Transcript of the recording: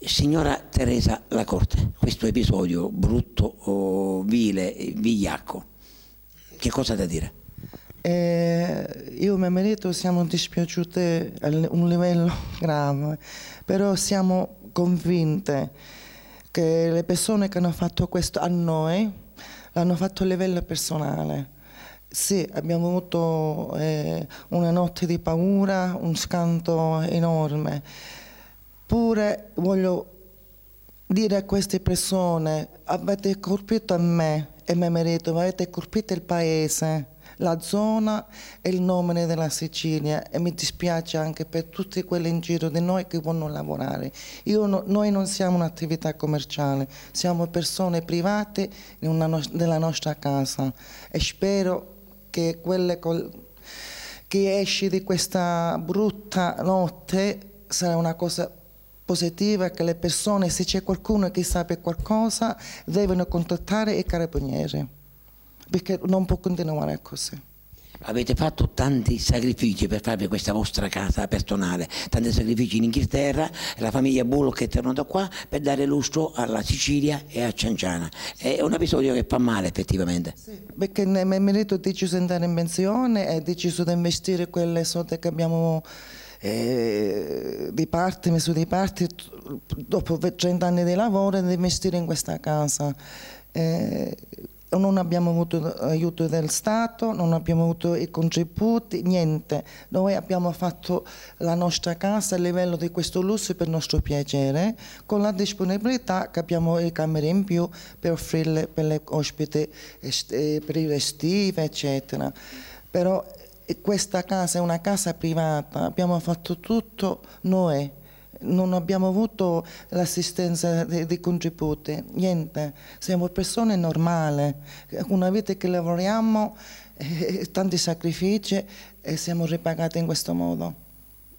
Signora Teresa La Corte, questo episodio brutto, oh, vile, vigliacco, che cosa da dire? Eh, io e mio marito siamo dispiaciute a un livello grave, però siamo convinte che le persone che hanno fatto questo a noi l'hanno fatto a livello personale. Sì, abbiamo avuto eh, una notte di paura, un scanto enorme Pure voglio dire a queste persone, avete colpito me e mio marito, ma avete colpito il paese, la zona e il nome della Sicilia e mi dispiace anche per tutti quelli in giro di noi che vogliono lavorare. No, noi non siamo un'attività commerciale, siamo persone private no, della nostra casa e spero che quelle col, che esci di questa brutta notte sarà una cosa positiva che le persone, se c'è qualcuno che sa qualcosa, devono contattare i carabinieri, perché non può continuare così. Avete fatto tanti sacrifici per farvi questa vostra casa personale, tanti sacrifici in Inghilterra, la famiglia Bullock è tornata qua per dare lustro alla Sicilia e a Cianciana. È un episodio che fa male effettivamente. Sì, perché mio marito ha deciso di andare in pensione e ha deciso di investire quelle soldi che abbiamo eh, riparte, mi sono riparti dopo anni di lavoro di investire in questa casa. Eh, non abbiamo avuto aiuto del Stato, non abbiamo avuto i contributi, niente. Noi abbiamo fatto la nostra casa a livello di questo lusso per nostro piacere, con la disponibilità che abbiamo le camere in più per offrirle per le ospiti per i estivi, eccetera. Però e questa casa è una casa privata, abbiamo fatto tutto noi, non abbiamo avuto l'assistenza dei, dei contributi, niente, siamo persone normali, una vita che lavoriamo, eh, tanti sacrifici e siamo ripagati in questo modo.